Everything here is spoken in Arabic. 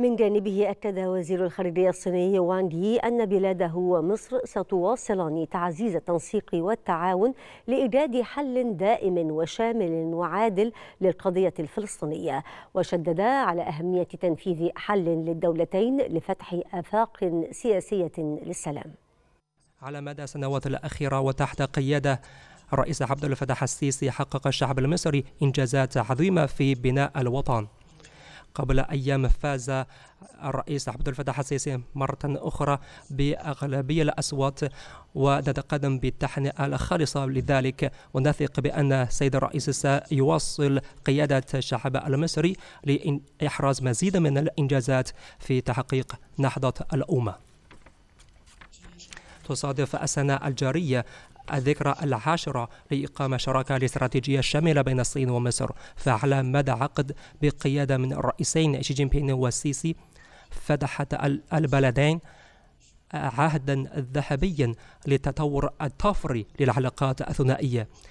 من جانبه أكد وزير الخارجية الصيني وانغ يي أن بلاده ومصر ستواصلان تعزيز التنسيق والتعاون لإيجاد حل دائم وشامل وعادل للقضية الفلسطينية وشدد على أهمية تنفيذ حل للدولتين لفتح آفاق سياسية للسلام على مدى السنوات الأخيرة وتحت قيادة الرئيس عبد الفتاح السيسي حقق الشعب المصري إنجازات عظيمة في بناء الوطن قبل أيام فاز الرئيس عبد الفتاح السيسي مرة أخرى بأغلبية الأصوات وتتقدم بالتحنئة الخالصة لذلك ونثق بأن السيد الرئيس سيواصل قيادة الشعب المصري لإحراز مزيد من الإنجازات في تحقيق نهضة الأمة تصادف السنة الجارية الذكرى العاشرة لإقامة شراكة الاستراتيجية الشاملة بين الصين ومصر فعلى مدى عقد بقيادة من الرئيسين شي جين بينغ والسيسي فتحت البلدين عهدا ذهبيا للتطور الطفري للعلاقات الثنائية